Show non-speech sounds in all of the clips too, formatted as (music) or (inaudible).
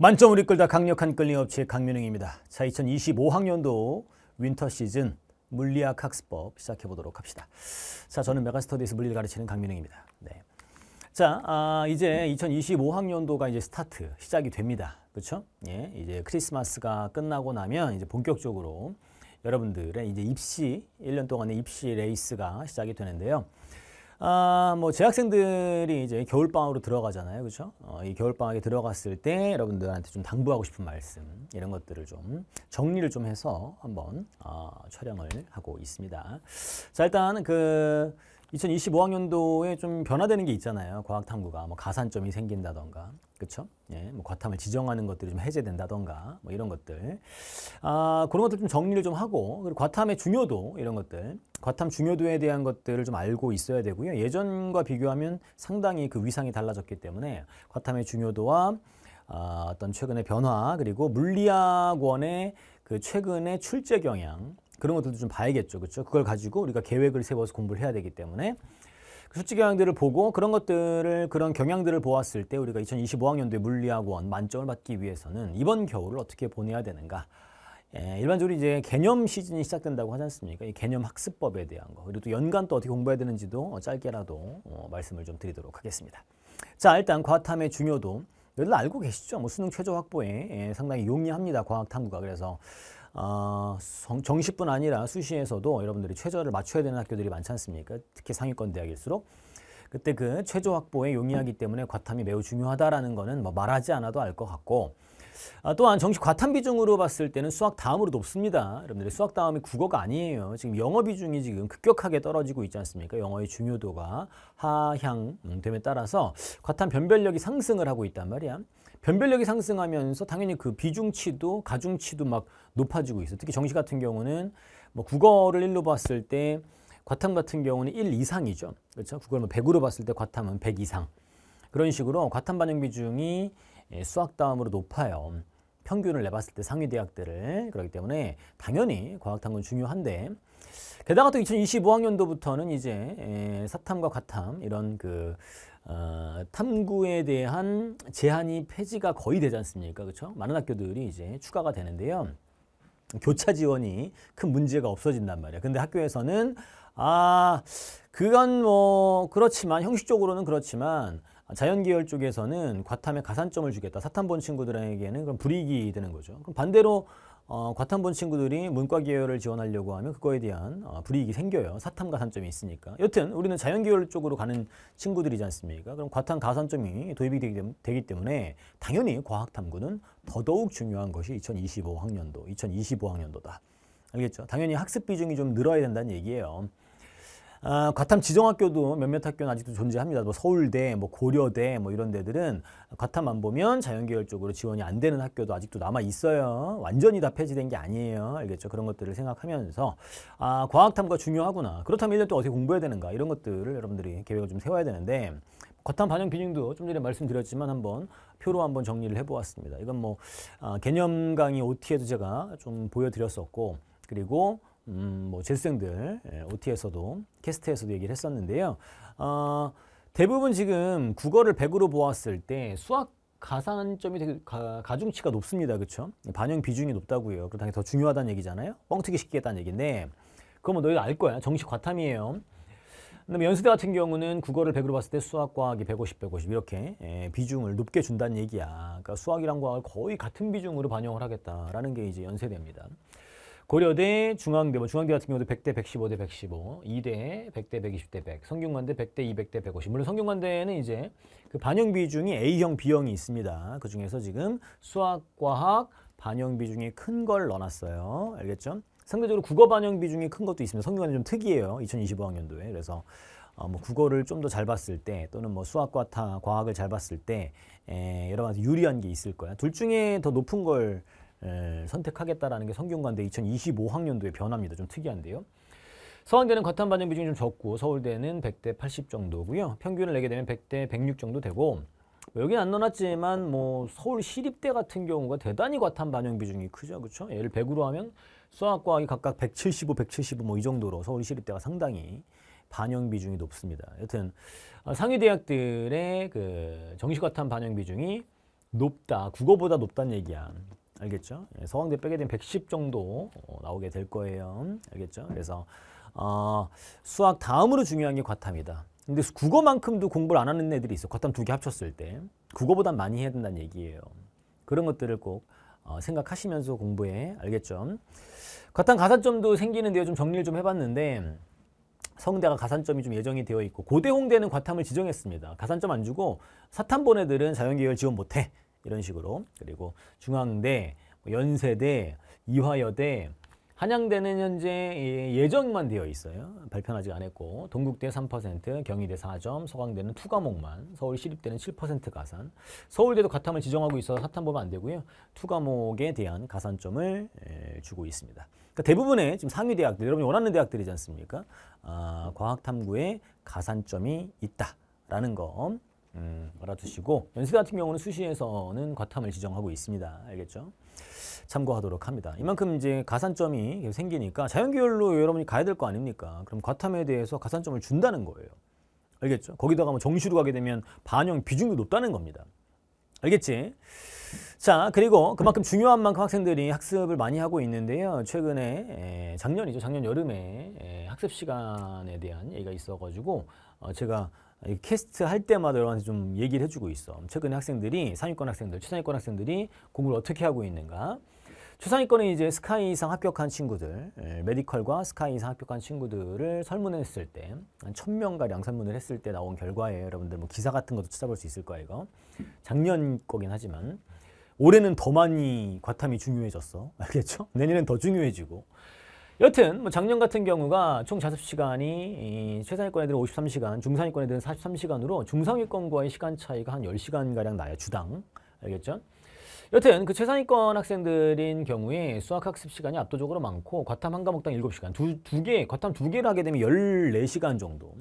만점을 이끌다 강력한 끌림 업체 강민웅입니다. 자, 2025학년도 윈터 시즌 물리학 학습법 시작해 보도록 합시다. 자, 저는 메가스터디에서 물리를 가르치는 강민웅입니다. 네. 자, 아, 이제 2025학년도가 이제 스타트 시작이 됩니다. 그렇죠? 예, 이제 크리스마스가 끝나고 나면 이제 본격적으로 여러분들의 이제 입시 1년 동안의 입시 레이스가 시작이 되는데요. 아, 뭐 재학생들이 이제 겨울방학으로 들어가잖아요. 그렇죠? 어, 이 겨울방학에 들어갔을 때 여러분들한테 좀 당부하고 싶은 말씀 이런 것들을 좀 정리를 좀 해서 한번 어, 촬영을 하고 있습니다. 자, 일단 그 2025학년도에 좀 변화되는 게 있잖아요. 과학 탐구가 뭐 가산점이 생긴다던가. 그렇죠? 예, 뭐 과탐을 지정하는 것들이 좀 해제된다던가 뭐 이런 것들. 아, 그런 것들 좀 정리를 좀 하고 그리고 과탐의 중요도 이런 것들. 과탐 중요도에 대한 것들을 좀 알고 있어야 되고요. 예전과 비교하면 상당히 그 위상이 달라졌기 때문에 과탐의 중요도와 아, 어떤 최근의 변화 그리고 물리학원의 그 최근의 출제 경향 그런 것들도 좀 봐야겠죠. 그렇죠? 그걸 가지고 우리가 계획을 세워서 공부를 해야 되기 때문에 그 수치 경향들을 보고 그런 것들을 그런 경향들을 보았을 때 우리가 2025학년도에 물리학 원 만점을 받기 위해서는 이번 겨울을 어떻게 보내야 되는가 예, 일반적으로 이제 개념 시즌이 시작된다고 하지 않습니까? 이 개념 학습법에 대한 거 그리고 또 연간 또 어떻게 공부해야 되는지도 어, 짧게라도 어, 말씀을 좀 드리도록 하겠습니다. 자 일단 과탐의 중요도 여러분 알고 계시죠? 뭐 수능 최저 확보에 예, 상당히 용이합니다. 과학 탐구가 그래서 어, 정시뿐 아니라 수시에서도 여러분들이 최저를 맞춰야 되는 학교들이 많지 않습니까? 특히 상위권 대학일수록 그때 그 최저 확보에 용이하기 때문에 과탐이 매우 중요하다라는 거는 뭐 말하지 않아도 알 것 같고 아, 또한 정시 과탐 비중으로 봤을 때는 수학 다음으로 높습니다. 여러분들이 수학 다음이 국어가 아니에요. 지금 영어 비중이 지금 급격하게 떨어지고 있지 않습니까? 영어의 중요도가 하향됨에 음, 따라서 과탐 변별력이 상승을 하고 있단 말이야. 변별력이 상승하면서 당연히 그 비중치도 가중치도 막 높아지고 있어요. 특히 정시 같은 경우는 뭐 국어를 1로 봤을 때 과탐 같은 경우는 1 이상이죠. 그렇죠? 국어를 뭐 100으로 봤을 때 과탐은 100 이상. 그런 식으로 과탐 반영 비중이 예, 수학 다음으로 높아요. 평균을 내봤을 때 상위 대학들을 그렇기 때문에 당연히 과학탐은 중요한데 게다가 또 2025학년도부터는 이제 예, 사탐과 과탐 이런 그 어, 탐구에 대한 제한이 폐지가 거의 되지 않습니까? 그렇죠? 많은 학교들이 이제 추가가 되는데요. 교차 지원이 큰 문제가 없어진단 말이야. 근데 학교에서는 아 그건 뭐 그렇지만 형식적으로는 그렇지만 자연계열 쪽에서는 과탐에 가산점을 주겠다. 사탐본 친구들에게는 그럼 불이익이 되는 거죠. 그럼 반대로 어, 과탐본 친구들이 문과 계열을 지원하려고 하면 그거에 대한 어, 불이익이 생겨요. 사탐 가산점이 있으니까. 여튼 우리는 자연 계열 쪽으로 가는 친구들이지 않습니까? 그럼 과탐 가산점이 도입이 되기, 되기 때문에 당연히 과학 탐구는 더더욱 중요한 것이 2025학년도, 2025학년도다. 알겠죠? 당연히 학습 비중이 좀 늘어야 된다는 얘기예요. 아, 과탐 지정학교도 몇몇 학교는 아직도 존재합니다. 뭐 서울대, 뭐 고려대 뭐 이런 데들은 과탐만 보면 자연계열 쪽으로 지원이 안 되는 학교도 아직도 남아 있어요. 완전히 다 폐지된 게 아니에요. 알겠죠? 그런 것들을 생각하면서 아, 과학탐과 중요하구나. 그렇다면 1년 동안 어떻게 공부해야 되는가? 이런 것들을 여러분들이 계획을 좀 세워야 되는데 과탐 반영 기중도좀 전에 말씀드렸지만 한번 표로 한번 정리를 해보았습니다. 이건 뭐 아, 개념 강의 OT에도 제가 좀 보여드렸었고 그리고 음, 뭐 재수생들 OT에서도 예, 캐스트에서도 얘기를 했었는데요. 어, 대부분 지금 국어를 100으로 보았을 때 수학 가산점이 되게 가, 중치가 높습니다. 그렇죠? 반영 비중이 높다고요. 그렇다니 더 중요하다는 얘기잖아요. 뻥튀기 시키겠다는 얘기인데 그건 뭐 너희가 알 거야. 정식 과탐이에요. 그다음에 연수대 같은 경우는 국어를 100으로 봤을 때 수학, 과학이 150, 150 이렇게 예, 비중을 높게 준다는 얘기야. 그러니까 수학이랑 과학을 거의 같은 비중으로 반영을 하겠다라는 게 이제 연세대입니다. 고려대, 중앙대, 뭐 중앙대 같은 경우도 100대 115대 115, 2대 100대 120대 100, 성균관대 100대 200대 150. 물론 성균관대는 에 이제 그 반영 비중이 A형, B형이 있습니다. 그 중에서 지금 수학, 과학 반영 비중이 큰 걸 넣어놨어요. 알겠죠? 상대적으로 국어 반영 비중이 큰 것도 있습니다. 성균관대 좀 특이해요. 2025학년도에. 그래서 어, 뭐 국어를 좀 더 잘 봤을 때 또는 뭐 수학과 타 과학을 잘 봤을 때 에, 여러 가지 유리한 게 있을 거야. 둘 중에 더 높은 걸 예, 선택하겠다라는 게 성균관대 2 0 2 5학년도의 변합니다. 좀 특이한데요. 서강대는 과탐 반영 비중이 좀 적고 서울대는 100대 80 정도고요. 평균을 내게 되면 100대 106 정도 되고 뭐 여기는 안 넣어놨지만 뭐 서울 시립대 같은 경우가 대단히 과탐 반영 비중이 크죠. 그렇죠? 얘를 100으로 하면 수학과학이 각각 175, 175뭐이 정도로 서울 시립대가 상당히 반영 비중이 높습니다. 여튼 아, 상위 대학들의 그 정시 과탐 반영 비중이 높다. 국어보다 높다는 얘기야. 알겠죠? 예, 서강대 빼게 되면 110 정도 어, 나오게 될 거예요. 알겠죠? 그래서 어, 수학 다음으로 중요한 게 과탐이다. 근데 국어만큼도 공부를 안 하는 애들이 있어. 과탐 두 개 합쳤을 때. 국어보단 많이 해야 된다는 얘기예요. 그런 것들을 꼭 어, 생각하시면서 공부해. 알겠죠? 과탐 가산점도 생기는데요. 좀 정리를 좀 해봤는데 성대가 가산점이 좀 예정이 되어 있고 고대 홍대는 과탐을 지정했습니다. 가산점 안 주고 사탐본 애들은 자연계열 지원 못해. 이런 식으로 그리고 중앙대, 뭐 연세대, 이화여대, 한양대는 현재 예정만 되어 있어요. 발표는 아직 안고 동국대 3%, 경희대 4 서강대는 투 과목만, 서울시립대는 7% 가산, 서울대도 가탐을 지정하고 있어서 사탐 보면 안 되고요. 투 과목에 대한 가산점을 주고 있습니다. 그러니까 대부분의 지금 상위 대학들, 여러분이 원하는 대학들이지 않습니까? 아, 과학탐구에 가산점이 있다라는 거 음, 알아두시고 연세 같은 경우는 수시에서는 과탐을 지정하고 있습니다. 알겠죠? 참고하도록 합니다. 이만큼 이제 가산점이 생기니까 자연계열로 여러분이 가야 될 거 아닙니까? 그럼 과탐에 대해서 가산점을 준다는 거예요. 알겠죠? 거기다가 뭐 정시로 가게 되면 반영 비중도 높다는 겁니다. 알겠지? 자, 그리고 그만큼 중요한 만큼 학생들이 학습을 많이 하고 있는데요. 최근에 에, 예, 작년이죠. 작년 여름에 에, 예, 학습 시간에 대한 얘기가 있어가지고 어, 제가 캐스트 할 때마다 여러분한테 좀 얘기를 해주고 있어. 최근에 학생들이 상위권 학생들, 최상위권 학생들이 공부를 어떻게 하고 있는가. 최상위권은 이제 스카이 이상 합격한 친구들, 예, 메디컬과 스카이 이상 합격한 친구들을 설문했을 때, 한 천명가량 설문을 했을 때 나온 결과에 여러분들 뭐 기사 같은 것도 찾아볼 수 있을 거예요, 이거. 작년 거긴 하지만. 올해는 더 많이 과탐이 중요해졌어. (laughs) 알겠죠? 내년엔 더 중요해지고. 여튼 뭐 작년 같은 경우가 총 자습 시간이 최상위권 애들은 53시간, 중상위권 애들은 43시간으로 중상위권과의 시간 차이가 한 10시간 가량 나요. 주당. 알겠죠? 여튼 그 최상위권 학생들인 경우에 수학학습 시간이 압도적으로 많고 과탐 한 과목당 7시간, 두, 두 개, 과탐 두 개를 하게 되면 14시간 정도.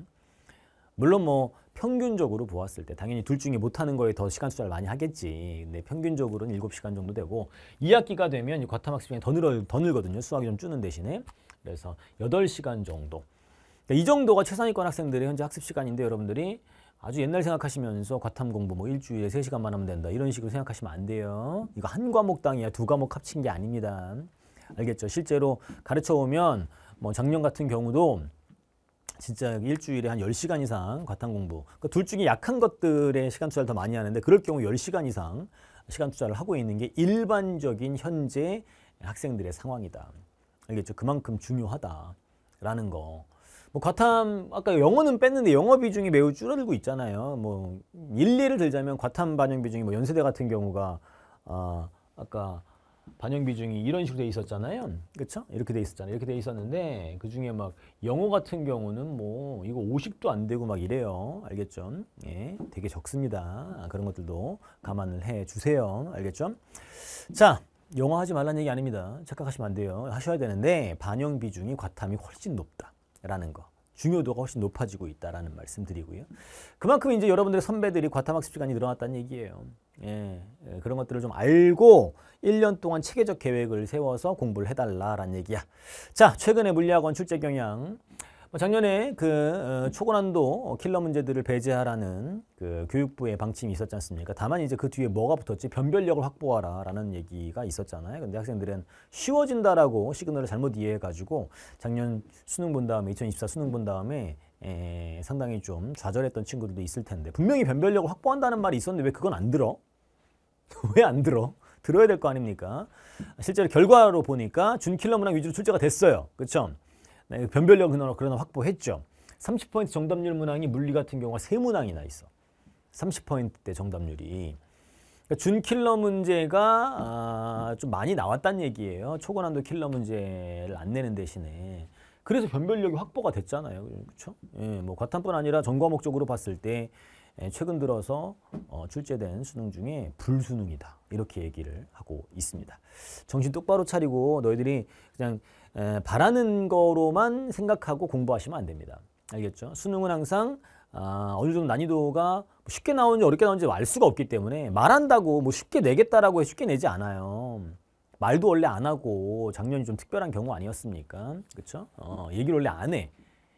물론 뭐 평균적으로 보았을 때 당연히 둘 중에 못하는 거에 더 시간 투자를 많이 하겠지. 근데 평균적으로는 7 시간 정도 되고 2학기가 되면 과탐 학습 시간이 더, 늘어, 더 늘거든요. 수학이 좀 주는 대신에. 그래서 8 시간 정도. 그러니까 이 정도가 최상위권 학생들의 현재 학습 시간인데 여러분들이 아주 옛날 생각하시면서 과탐 공부 뭐 일주일에 3시간만 하면 된다 이런 식으로 생각하시면 안 돼요. 이거 한 과목당이야 두 과목 합친 게 아닙니다. 알겠죠? 실제로 가르쳐 오면 뭐 작년 같은 경우도 진짜 일주일에 한1 0시간 이상 과탐 공부. 그러니까 중에 약한 것들의 시간 투자를 더 많이 하는데 그럴 경우 열시간 이상 시간 투자를 하고 있는 게 일반적인 현재 학생들의 상황이다. 알겠죠? 그만큼 중요하다라는 거. 뭐 과탐 아까 영어는 뺐는데 영어 비중이 매우 줄어들고 있잖아요. 뭐 일례를 들자면 과탐 반영 비중이 뭐 연세대 같은 경우가 아 아까 반영 비중이 이런 식으로 돼 있었잖아요. 그렇죠? 이렇게 돼 있었잖아요. 이렇게 돼 있었는데 그 중에 막 영어 같은 경우는 뭐 이거 50도 안 되고 막 이래요. 알겠죠? 예, 되게 적습니다. 그런 것들도 감안을 해 주세요. 알겠죠? 자, 영어 하지 말라 얘기 아닙니다. 착각하시면 안 돼요. 하셔야 되는데 반영 비중이 과탐이 훨씬 높다라는 거. 중요도가 훨씬 높아지고 있다라는 말씀드리고요. 그만큼 이제 여러분들의 선배들이 과탐학습 시간이 늘어났다는 얘기예요. 예, 예, 그런 것들을 좀 알고 1년 동안 체계적 계획을 세워서 공부를 해달라라는 얘기야. 자, 최근에 물리학원 출제 경향 어, 작년에 그 어, 초고난도 킬러 문제들을 배제하라는 그 교육부의 방침이 있었지 않습니까? 다만 이제 그 뒤에 뭐가 붙었지? 변별력을 확보하라라는 얘기가 있었잖아요. 근데 학생들은 쉬워진다라고 시그널을 잘못 이해해가지고 작년 수능 본 다음에 2024 수능 본 다음에 에, 상당히 좀 좌절했던 친구들도 있을 텐데 분명히 변별력을 확보한다는 말이 있었는데 왜 그건 안 들어? (laughs) 왜 안 들어? 들어야 될 거 아닙니까? 실제로 결과로 보니까 준킬러 문항 위주로 출제가 됐어요. 그렇죠? 네, 변별력 그나마 그러나 확보했죠. 30% 정답률 문항이 물리 같은 경우가 세 문항이나 있어. 30%대 정답률이. 그러니까 준킬러 문제가 아, 좀 많이 나왔단 얘기예요. 초고난도 킬러 문제를 안 내는 대신에. 그래서 변별력이 확보가 됐잖아요. 그렇죠? 예, 뭐 과탄뿐 아니라 전과목적으로 봤을 때 예, 최근 들어서 어, 출제된 수능 중에 불수능이다 이렇게 얘기를 하고 있습니다. 정신 똑바로 차리고 너희들이 그냥 바라는 거로만 생각하고 공부하시면 안 됩니다. 알겠죠? 수능은 항상 아, 어느 정도 난이도가 뭐 쉽게 나오는지 어렵게 나오는지 알 수가 없기 때문에 말한다고 뭐 쉽게 내겠다라고 해 쉽게 내지 않아요. 말도 원래 안 하고 작년이 좀 특별한 경우 아니었습니까? 그렇죠? 어, 얘기를 원래 안 해.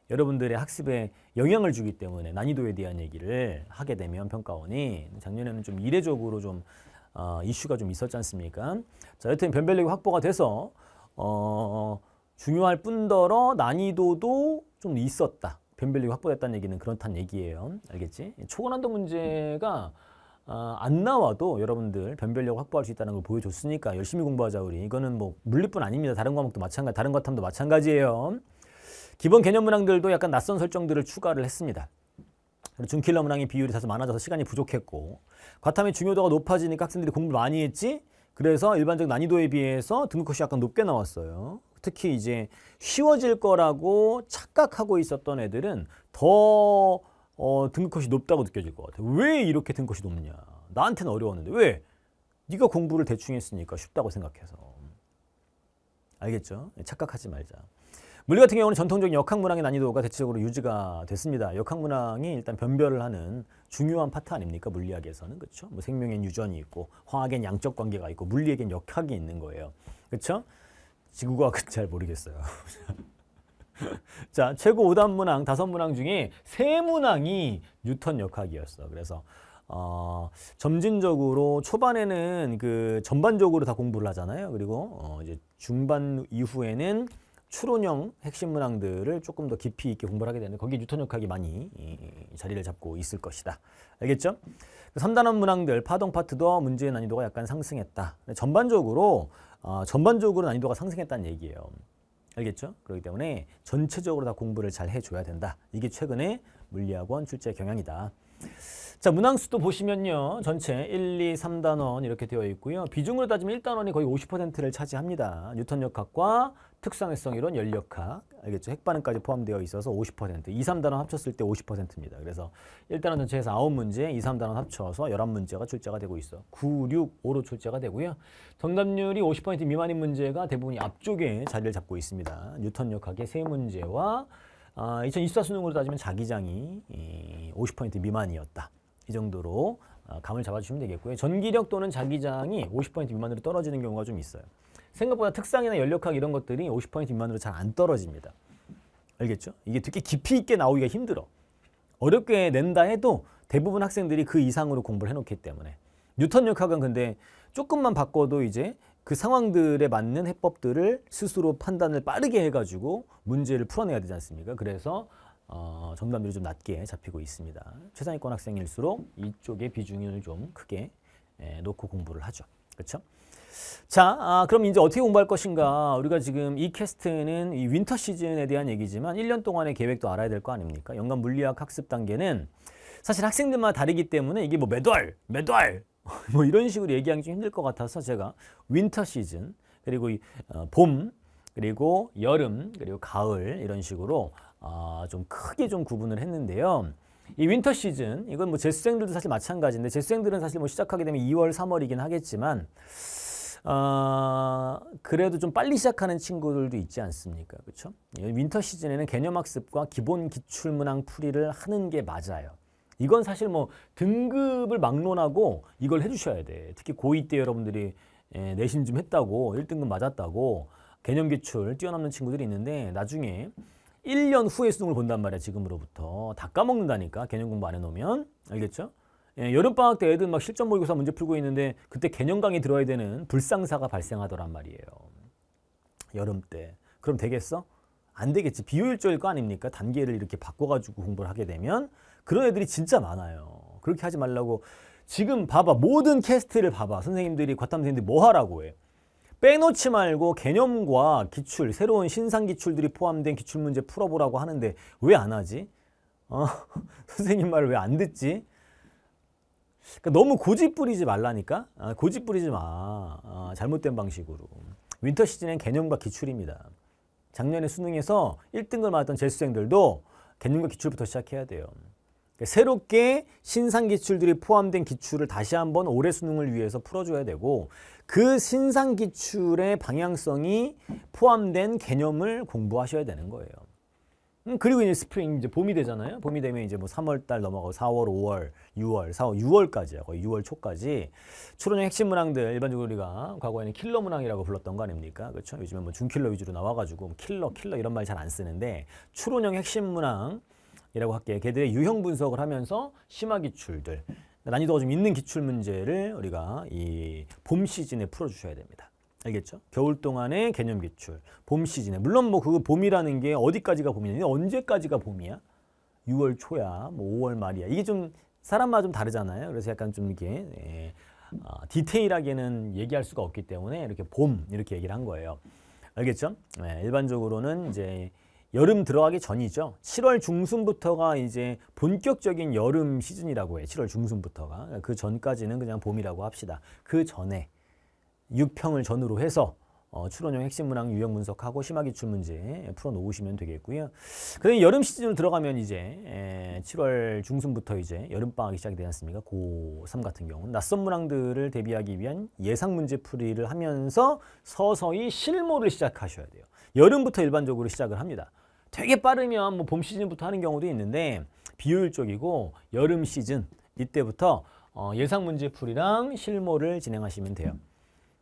여러분들의 학습에 영향을 주기 때문에 난이도에 대한 얘기를 하게 되면 평가원이 작년에는 좀 이례적으로 좀 어, 이슈가 좀 있었지 않습니까? 자, 여튼 변별력이 확보가 돼서 어, 중요할 뿐더러 난이도도 좀 있었다. 변별력이 확보됐다는 얘기는 그렇다는 얘기예요. 알겠지? 초고난도 문제가 어, 안 나와도 여러분들 변별력 을 확보할 수 있다는 걸 보여줬으니까 열심히 공부하자 우리. 이거는 뭐 물리뿐 아닙니다. 다른 과목도 마찬가지, 다른 과탐도 마찬가지예요. 기본 개념 문항들도 약간 낯선 설정들을 추가를 했습니다. 중킬러 문항의 비율이 다소 많아져서 시간이 부족했고 과탐의 중요도가 높아지니까 학생들이 공부를 많이 했지 그래서 일반적 난이도에 비해서 등급컷이 약간 높게 나왔어요. 특히 이제 쉬워질 거라고 착각하고 있었던 애들은 더 어, 등급컷이 높다고 느껴질 것 같아요. 왜 이렇게 등급컷이 높냐. 나한테는 어려웠는데 왜? 네가 공부를 대충 했으니까 쉽다고 생각해서. 알겠죠? 착각하지 말자. 물리 같은 경우는 전통적인 역학문항의 난이도가 대체적으로 유지가 됐습니다. 역학문항이 일단 변별을 하는 중요한 파트 아닙니까? 물리학에서는 그렇죠? 뭐 생명엔 유전이 있고 화학엔 양적 관계가 있고 물리에겐 역학이 있는 거예요. 그렇죠? 지구과학은 (laughs) 잘 모르겠어요. (laughs) 자, 최고 오답 문항 다섯 문항 중에 세 문항이 뉴턴 역학이었어. 그래서 어, 점진적으로 초반에는 그 전반적으로 다 공부를 하잖아요. 그리고 어, 이제 중반 이후에는 추론형 핵심 문항들을 조금 더 깊이 있게 공부를 하게 되는데 거기에 뉴턴역학이 많이 자리를 잡고 있을 것이다. 알겠죠? 그 삼단원 문항들 파동 파트도 문제의 난이도가 약간 상승했다. 전반적으로 어, 전반적으로 난이도가 상승했다는 얘기예요. 알겠죠? 그렇기 때문에 전체적으로 다 공부를 잘 해줘야 된다. 이게 최근에 물리학원 출제 경향이다. 자, 문항수도 보시면요. 전체 1, 2, 3단원 이렇게 되어 있고요. 비중으로 따지면 1단원이 거의 50%를 차지합니다. 뉴턴 역학과 특성의성 이론, 열역학, 알겠죠? 핵반응까지 포함되어 있어서 50%, 2, 3단원 합쳤을 때 50%입니다. 그래서 1단원 전체에서 9문제, 2, 3단원 합쳐서 11문제가 출제가 되고 있어. 9, 6, 5로 출제가 되고요. 정답률이 50% 미만인 문제가 대부분이 앞쪽에 자리를 잡고 있습니다. 뉴턴 역학의 세 문제와 아, 2024 수능으로 따지면 자기장이 50% 미만이었다. 이 정도로 어, 감을 잡아주시면 되겠고요. 전기력 또는 자기장이 50% 미만으로 떨어지는 경우가 좀 있어요. 생각보다 특상이나 연력학 이런 것들이 50% 미만으로 잘 안 떨어집니다. 알겠죠? 이게 특히 깊이 있게 나오기가 힘들어. 어렵게 낸다 해도 대부분 학생들이 그 이상으로 공부를 해놓기 때문에 뉴턴 역학은 근데 조금만 바꿔도 이제 그 상황들에 맞는 해법들을 스스로 판단을 빠르게 해가지고 문제를 풀어내야 되지 않습니까? 그래서 어, 정답률이 좀 낮게 잡히고 있습니다. 최상위권 학생일수록 이쪽의 비중을 좀 크게 에, 예, 놓고 공부를 하죠. 그렇죠? 자, 아, 그럼 이제 어떻게 공부할 것인가? 우리가 지금 이 캐스트는 이 윈터 시즌에 대한 얘기지만 1년 동안의 계획도 알아야 될 거 아닙니까? 연간 물리학 학습 단계는 사실 학생들마다 다르기 때문에 이게 뭐 매달, 매달 (laughs) 뭐 이런 식으로 얘기하기 좀 힘들 것 같아서 제가 윈터 시즌 그리고 이, 어, 봄 그리고 여름 그리고 가을 이런 식으로 어, 좀 크게 좀 구분을 했는데요. 이 윈터 시즌 이건 뭐 재수생들도 사실 마찬가지인데 재수생들은 사실 뭐 시작하게 되면 2월 3월이긴 하겠지만 어, 그래도 좀 빨리 시작하는 친구들도 있지 않습니까? 그렇죠? 윈터 시즌에는 개념 학습과 기본 기출 문항 풀이를 하는 게 맞아요. 이건 사실 뭐 등급을 막론하고 이걸 해주셔야 돼. 특히 고2 때 여러분들이 예, 내신 좀 했다고 1등급 맞았다고 개념 기출 뛰어넘는 친구들이 있는데 나중에 1년 후의 수능을 본단 말이야 지금으로부터 다 까먹는다니까 개념 공부 안 해놓으면 알겠죠? 예, 여름방학 때 애들 막 실전 모의고사 문제 풀고 있는데 그때 개념 강의 들어야 되는 불상사가 발생하더란 말이에요 여름 때 그럼 되겠어? 안 되겠지 비효율적일 거 아닙니까 단계를 이렇게 바꿔가지고 공부를 하게 되면 그런 애들이 진짜 많아요 그렇게 하지 말라고 지금 봐봐 모든 캐스트를 봐봐 선생님들이 과탐 선생님들이 뭐 하라고 해 빼놓지 말고 개념과 기출, 새로운 신상 기출들이 포함된 기출 문제 풀어보라고 하는데 왜 안 하지? 어, (laughs) 선생님 말을 왜 안 듣지? 그러니까 너무 고집 부리지 말라니까? 아, 고집 부리지 마. 아, 잘못된 방식으로. 윈터 시즌엔 개념과 기출입니다. 작년에 수능에서 1등을 맞았던 재수생들도 개념과 기출부터 시작해야 돼요. 그러니까 새롭게 신상 기출들이 포함된 기출을 다시 한번 올해 수능을 위해서 풀어줘야 되고 그 신상 기출의 방향성이 포함된 개념을 공부하셔야 되는 거예요. 음, 그리고 이제 스프링 이제 봄이 되잖아요. 봄이 되면 이제 뭐 3월 달 넘어가고 4월, 5월, 6월, 4월, 6월까지야. 거의 6월 초까지 추론형 핵심 문항들 일반적으로 우리가 과거에는 킬러 문항이라고 불렀던 거 아닙니까? 그렇죠? 요즘에 뭐 준킬러 위주로 나와 가지고 뭐 킬러, 킬러 이런 말 잘 안 쓰는데 추론형 핵심 문항 이라고 할게요. 걔들의 유형 분석을 하면서 심화 기출들, 난이도가 좀 있는 기출 문제를 우리가 이 봄 시즌에 풀어주셔야 됩니다. 알겠죠? 겨울 동안의 개념 기출, 봄 시즌에 물론 뭐 그 봄이라는 게 어디까지가 봄이냐, 언제까지가 봄이야? 6월 초야, 뭐 5월 말이야. 이게 좀 사람마다 좀 다르잖아요. 그래서 약간 좀 이렇게 예, 어, 디테일하게는 얘기할 수가 없기 때문에 이렇게 봄 이렇게 얘기를 한 거예요. 알겠죠? 예, 일반적으로는 이제 여름 들어가기 전이죠. 7월 중순부터가 이제 본격적인 여름 시즌이라고 해. 7월 중순부터가. 그 전까지는 그냥 봄이라고 합시다. 그 전에 6평을 전후로 해서 어, 추론형 핵심 문항 유형 분석하고 심화 기출 문제 풀어놓으시면 되겠고요. 그다 여름 시즌으로 들어가면 이제 에, 7월 중순부터 이제 여름 방학이 시작이 되지 않습니까? 고3 같은 경우는 낯선 문항들을 대비하기 위한 예상 문제 풀이를 하면서 서서히 실무를 시작하셔야 돼요. 여름부터 일반적으로 시작을 합니다. 되게 빠르면 뭐 봄 시즌부터 하는 경우도 있는데 비효율적이고 여름 시즌 이때부터 어, 예상 문제 풀이랑 실무를 진행하시면 돼요.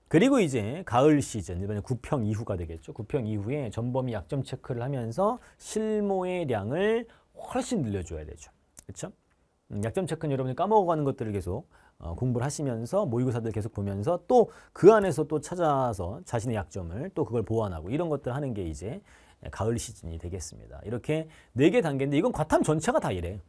그리고 이제 가을 시즌, 이번에 구평 이후가 되겠죠. 구평 이후에 전범위 약점 체크를 하면서 실모의 량을 훨씬 늘려줘야 되죠. 그렇죠? 약점 체크는 여러분이 까먹어가는 것들을 계속 어, 공부를 하시면서 모의고사들 계속 보면서 또 그 안에서 또 찾아서 자신의 약점을 또 그걸 보완하고 이런 것들 하는 게 이제 가을 시즌이 되겠습니다. 이렇게 네 개 단계인데 이건 과탐 전체가 다 이래요.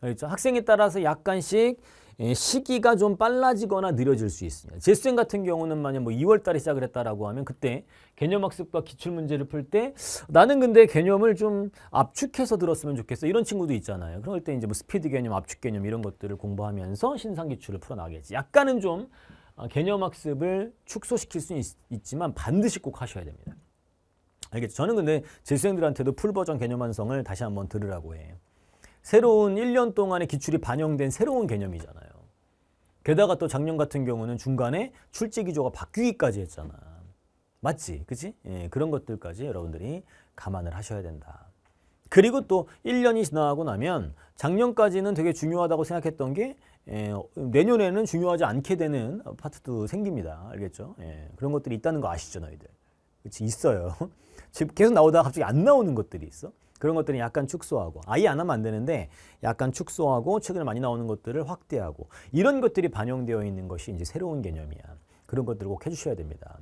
그렇죠? 학생에 따라서 약간씩 예, 시기가 좀 빨라지거나 느려질 수 있습니다. 재수생 같은 경우는 만약 뭐 2월달에 시작을 했다라고 하면 그때 개념학습과 기출문제를 풀 때 나는 근데 개념을 좀 압축해서 들었으면 좋겠어 이런 친구도 있잖아요. 그럴 때 이제 뭐 스피드 개념, 압축 개념 이런 것들을 공부하면서 신상기출을 풀어나가겠지. 약간은 좀 어, 개념학습을 축소시킬 수는 있, 지만 반드시 꼭 하셔야 됩니다. 알겠죠? 저는 근데 재수생들한테도 풀버전 개념 완성을 다시 한번 들으라고 해요. 새로운 1년 동안의 기출이 반영된 새로운 개념이잖아요. 게다가 또 작년 같은 경우는 중간에 출제 기조가 바뀌기까지 했잖아. 맞지? 그치? 예, 그런 것들까지 여러분들이 감안을 하셔야 된다. 그리고 또 1년이 지나고 나면 작년까지는 되게 중요하다고 생각했던 게 예, 내년에는 중요하지 않게 되는 파트도 생깁니다. 알겠죠? 예, 그런 것들이 있다는 거 아시죠, 너희들? 그치? 있어요. 지금 (laughs) 계속 나오다가 갑자기 안 나오는 것들이 있어. 그런 것들은 약간 축소하고 아예 안 하면 안 되는데 약간 축소하고 최근에 많이 나오는 것들을 확대하고 이런 것들이 반영되어 있는 것이 이제 새로운 개념이야. 그런 것들을 꼭 해주셔야 됩니다.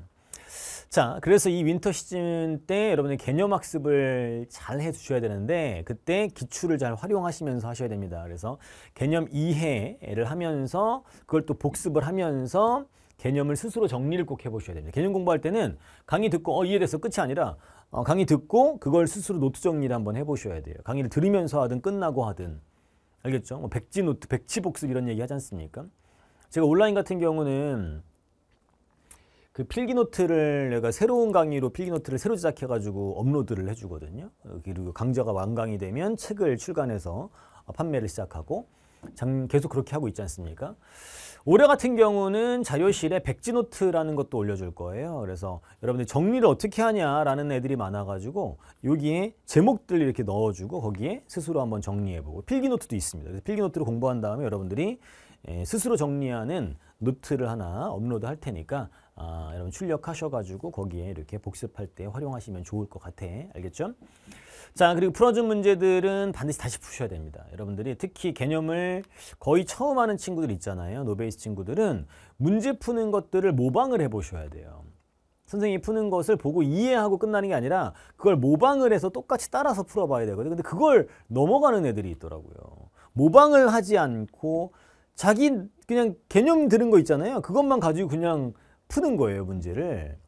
자, 그래서 이 윈터 시즌 때 여러분의 개념 학습을 잘 해주셔야 되는데 그때 기출을 잘 활용하시면서 하셔야 됩니다. 그래서 개념 이해를 하면서 그걸 또 복습을 하면서 개념을 스스로 정리를 꼭 해보셔야 됩니다. 개념 공부할 때는 강의 듣고 어 이해돼서 끝이 아니라 어, 강의 듣고 그걸 스스로 노트 정리를 한번 해보셔야 돼요. 강의를 들으면서 하든 끝나고 하든 알겠죠? 뭐 백지 노트, 백지 복습 이런 얘기 하지 않습니까? 제가 온라인 같은 경우는 그 필기 노트를 내가 새로운 강의로 필기 노트를 새로 제작해가지고 업로드를 해주거든요. 어, 그리고 강좌가 완강이 되면 책을 출간해서 판매를 시작하고 계속 그렇게 하고 있지 않습니까? 올해 같은 경우는 자료실에 백지노트라는 것도 올려줄 거예요. 그래서 여러분들 정리를 어떻게 하냐라는 애들이 많아가지고 여기에 제목들 이렇게 넣어주고 거기에 스스로 한번 정리해보고 필기노트도 있습니다. 그래서 필기노트를 공부한 다음에 여러분들이 예, 스스로 정리하는 노트를 하나 업로드 할 테니까 아, 여러분 출력하셔가지고 거기에 이렇게 복습할 때 활용하시면 좋을 것 같아. 알겠죠? 자, 그리고 풀어준 문제들은 반드시 다시 푸셔야 됩니다. 여러분들이 특히 개념을 거의 처음 하는 친구들 있잖아요. 노베이스 친구들은 문제 푸는 것들을 모방을 해보셔야 돼요. 선생님이 푸는 것을 보고 이해하고 끝나는 게 아니라 그걸 모방을 해서 똑같이 따라서 풀어봐야 되거든요. 근데 그걸 넘어가는 애들이 있더라고요. 모방을 하지 않고 자기 그냥 개념 들은 거 있잖아요. 그것만 가지고 그냥 푸는 거예요 문제를.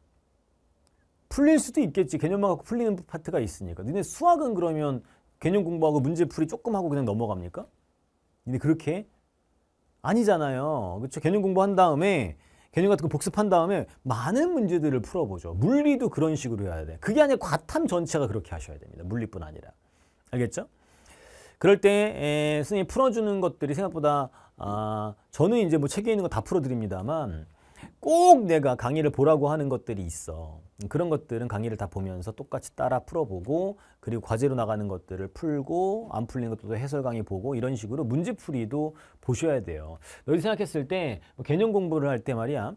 풀릴 수도 있겠지. 개념만 갖고 풀리는 파트가 있으니까. 근데 수학은 그러면 개념 공부하고 문제풀이 조금 하고 그냥 넘어갑니까? 근데 그렇게 아니잖아요. 그렇죠? 개념 공부한 다음에 개념 같은 거 복습한 다음에 많은 문제들을 풀어보죠. 물리도 그런 식으로 해야 돼. 그게 아니라 과탐 전체가 그렇게 하셔야 됩니다. 물리뿐 아니라. 알겠죠? 그럴 때 에, 선생님이 풀어주는 것들이 생각보다 아, 저는 이제 뭐 책에 있는 거 다 풀어드립니다만 꼭 내가 강의를 보라고 하는 것들이 있어. 그런 것들은 강의를 다 보면서 똑같이 따라 풀어보고 그리고 과제로 나가는 것들을 풀고 안풀린 것도 해설 강의 보고 이런 식으로 문제풀이도 보셔야 돼요. 너희 생각했을 때 뭐 개념 공부를 할 때 말이야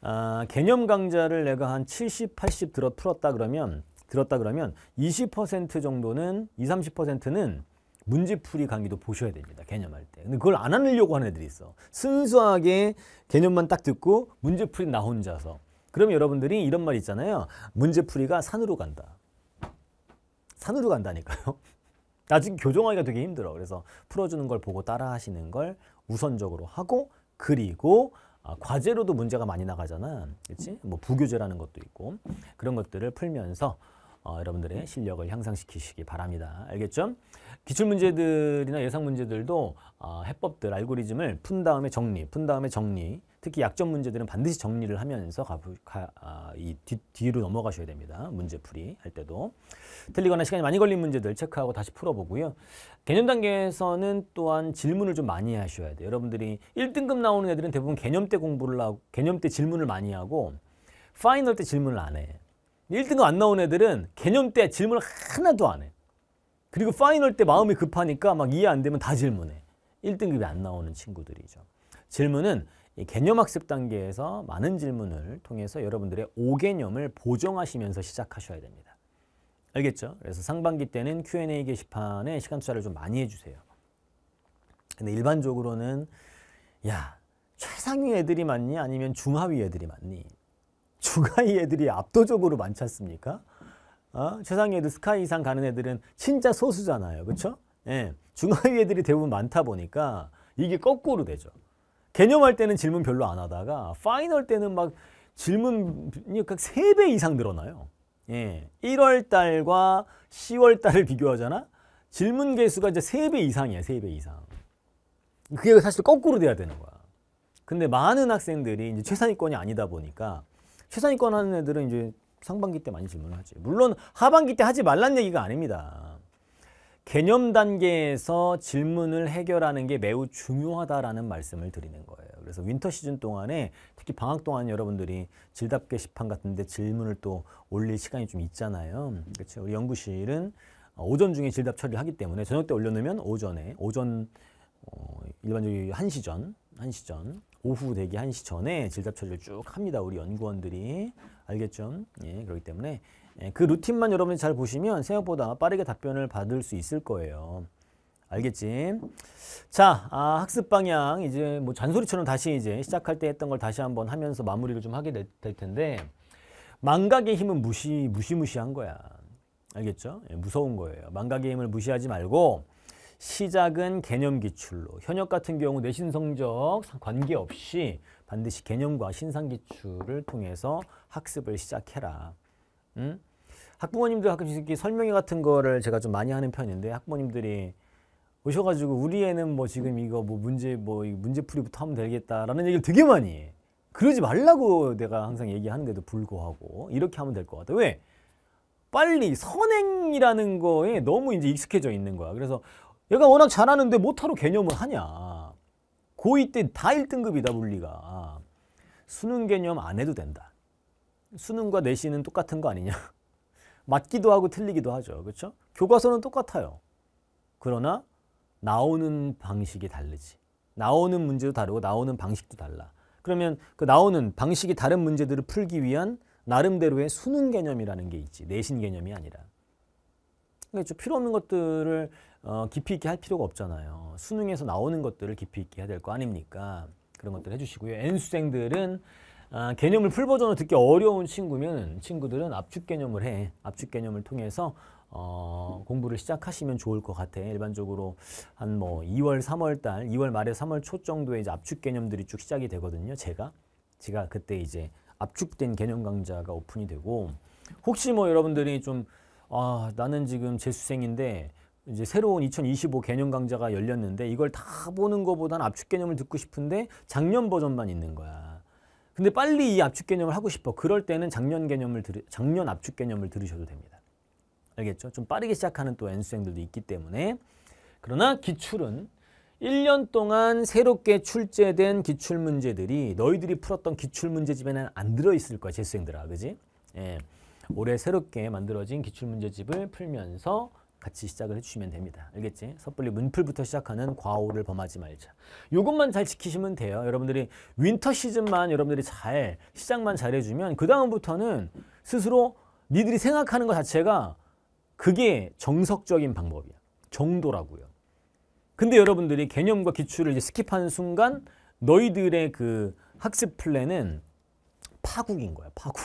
아, 개념 강좌를 내가 한 70, 80 들어 풀었다 그러면 들었다 그러면 20% 정도는 20, 30%는 문제풀이 강의도 보셔야 됩니다. 개념할 때. 근데 그걸 안 하려고 하는 애들이 있어. 순수하게 개념만 딱 듣고 문제풀이 나 혼자서. 그럼 여러분들이 이런 말 있잖아요. 문제풀이가 산으로 간다. 산으로 간다니까요. (laughs) 나중에 교정하기가 되게 힘들어. 그래서 풀어주는 걸 보고 따라 하시는 걸 우선적으로 하고 그리고 아, 과제로도 문제가 많이 나가잖아. 그치? 뭐 부교재라는 것도 있고 그런 것들을 풀면서 어, 여러분들의 실력을 향상시키시기 바랍니다. 알겠죠? 기출문제들이나 예상문제들도 어, 해법들, 알고리즘을 푼 다음에 정리, 푼 다음에 정리 특히 약점 문제들은 반드시 정리를 하면서 가, 가, 아, 이 뒤, 뒤로 넘어가셔야 됩니다. 문제풀이 할 때도. 틀리거나 시간이 많이 걸린 문제들 체크하고 다시 풀어보고요. 개념 단계에서는 또한 질문을 좀 많이 하셔야 돼요. 여러분들이 1등급 나오는 애들은 대부분 개념 때 공부를 하고 개념 때 질문을 많이 하고 파이널 때 질문을 안 해. 요 1등급 안 나온 애들은 개념 때 질문을 하나도 안 해. 그리고 파이널 때 마음이 급하니까 막 이해 안 되면 다 질문해. 1등급이 안 나오는 친구들이죠. 질문은 개념 학습 단계에서 많은 질문을 통해서 여러분들의 5개념을 보정하시면서 시작하셔야 됩니다. 알겠죠? 그래서 상반기 때는 Q&A 게시판에 시간 투자를 좀 많이 해주세요. 근데 일반적으로는 야 최상위 애들이 많니 아니면 중하위 애들이 많니 부가이 애들이 압도적으로 많지 않습니까? 어? 최상위 애들 스카이 이상 가는 애들은 진짜 소수잖아요. 그렇죠? 예. 중하위 애들이 대부분 많다 보니까 이게 거꾸로 되죠. 개념할 때는 질문 별로 안 하다가 파이널 때는 막 질문이 3배 이상 늘어나요. 예. 1월 달과 10월 달을 비교하잖아. 질문 개수가 이제 3배 이상이야. 3배 이상. 그게 사실 거꾸로 돼야 되는 거야. 근데 많은 학생들이 이제 최상위권이 아니다 보니까 최상위권 하는 애들은 이제 상반기 때 많이 질문을 하지. 물론 하반기 때 하지 말란 얘기가 아닙니다. 개념 단계에서 질문을 해결하는 게 매우 중요하다라는 말씀을 드리는 거예요. 그래서 윈터 시즌 동안에 특히 방학 동안 여러분들이 질답 게시판 같은 데 질문을 또 올릴 시간이 좀 있잖아요. 그렇죠. 우리 연구실은 오전 중에 질답 처리를 하기 때문에 저녁 때 올려놓으면 오전에 오전 어, 일반적인 한시 전, 1시전 오후 되기 1시 전에 질답 처리를 쭉 합니다. 우리 연구원들이. 알겠죠? 예, 그렇기 때문에 예, 그 루틴만 여러분이 잘 보시면 생각보다 빠르게 답변을 받을 수 있을 거예요. 알겠지? 자, 아, 학습 방향 이제 뭐 잔소리처럼 다시 이제 시작할 때 했던 걸 다시 한번 하면서 마무리를 좀 하게 될, 될 텐데 망각의 힘은 무시 무시무시한 거야. 알겠죠? 예, 무서운 거예요. 망각의 힘을 무시하지 말고 시작은 개념 기출로 현역 같은 경우 내신 성적 관계없이 반드시 개념과 신상 기출을 통해서 학습을 시작해라. 응? 학부모님들 가끔씩 설명회 같은 거를 제가 좀 많이 하는 편인데 학부모님들이 오셔가지고 우리 애는 뭐 지금 이거 뭐 문제 뭐 문제풀이부터 하면 되겠다라는 얘기를 되게 많이 해. 그러지 말라고 내가 항상 얘기하는데도 불구하고 이렇게 하면 될 것 같아. 왜? 빨리 선행이라는 거에 너무 이제 익숙해져 있는 거야. 그래서 얘가 워낙 잘하는데 못하러 개념을 하냐. 고2 때다 1등급이다 물리가. 수능 개념 안 해도 된다. 수능과 내신은 똑같은 거 아니냐. (laughs) 맞기도 하고 틀리기도 하죠. 그렇죠? 교과서는 똑같아요. 그러나 나오는 방식이 다르지. 나오는 문제도 다르고 나오는 방식도 달라. 그러면 그 나오는 방식이 다른 문제들을 풀기 위한 나름대로의 수능 개념이라는 게 있지. 내신 개념이 아니라. 그러니까 필요 없는 것들을 어, 깊이 있게 할 필요가 없잖아요. 수능에서 나오는 것들을 깊이 있게 해야 될 거 아닙니까? 그런 것들 해주시고요. N수생들은 아, 개념을 풀버전으로 듣기 어려운 친구면 친구들은 압축 개념을 해. 압축 개념을 통해서 어, 공부를 시작하시면 좋을 것 같아. 일반적으로 한 뭐 2월, 3월 달, 2월 말에 3월 초 정도에 이제 압축 개념들이 쭉 시작이 되거든요. 제가 제가 그때 이제 압축된 개념 강좌가 오픈이 되고 혹시 뭐 여러분들이 좀 아, 나는 지금 재수생인데 이제 새로운 2025 개념 강좌가 열렸는데 이걸 다 보는 것보다는 압축 개념을 듣고 싶은데 작년 버전만 있는 거야. 근데 빨리 이 압축 개념을 하고 싶어. 그럴 때는 작년 개념을 들 작년 압축 개념을 들으셔도 됩니다. 알겠죠? 좀 빠르게 시작하는 또 n 수생들도 있기 때문에 그러나 기출은 1년 동안 새롭게 출제된 기출문제들이 너희들이 풀었던 기출문제집에는 안 들어있을 거야 재수생들아 그지? 예. 올해 새롭게 만들어진 기출문제집을 풀면서 같이 시작을 해주시면 됩니다. 알겠지? 섣불리 문풀부터 시작하는 과오를 범하지 말자. 요것만 잘 지키시면 돼요. 여러분들이 윈터 시즌만 여러분들이 잘 시작만 잘해주면 그 다음부터는 스스로 니들이 생각하는 것 자체가 그게 정석적인 방법이야. 정도라고요. 근데 여러분들이 개념과 기출을 이제 스킵하는 순간 너희들의 그 학습 플랜은 파국인 거야. 파국.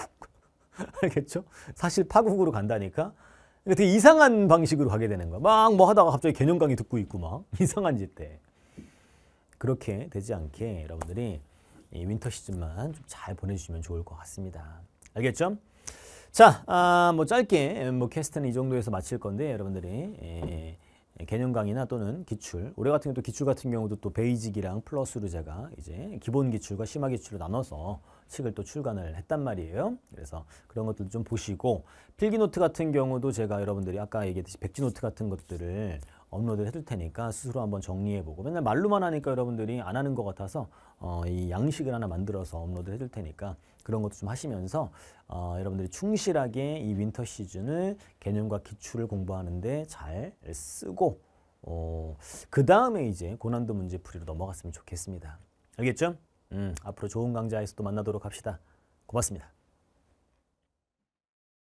(laughs) 알겠죠? 사실 파국으로 간다니까. 근데 되게 이상한 방식으로 가게 되는 거야. 막 뭐 하다가 갑자기 개념 강의 듣고 있고 막 (laughs) 이상한 짓대. 그렇게 되지 않게 여러분들이 이 윈터 시즌만 좀 잘 보내주시면 좋을 것 같습니다. 알겠죠? 자, 아, 뭐 짧게 뭐 캐스트는 이 정도에서 마칠 건데 여러분들이 예, 예. 개념 강의나 또는 기출 올해 같은 경우도 기출 같은 경우도 또 베이직이랑 플러스로 제가 이제 기본 기출과 심화 기출을 나눠서 책을 또 출간을 했단 말이에요. 그래서 그런 것들도 좀 보시고 필기 노트 같은 경우도 제가 여러분들이 아까 얘기했듯이 백지 노트 같은 것들을 업로드 해둘 테니까 스스로 한번 정리해보고 맨날 말로만 하니까 여러분들이 안 하는 것 같아서 어, 이 양식을 하나 만들어서 업로드 해둘 테니까 그런 것도 좀 하시면서 어, 여러분들이 충실하게 이 윈터 시즌을 개념과 기출을 공부하는데 잘 쓰고 어, 그 다음에 이제 고난도 문제풀이로 넘어갔으면 좋겠습니다. 알겠죠? 음, 앞으로 좋은 강좌에서 또 만나도록 합시다. 고맙습니다.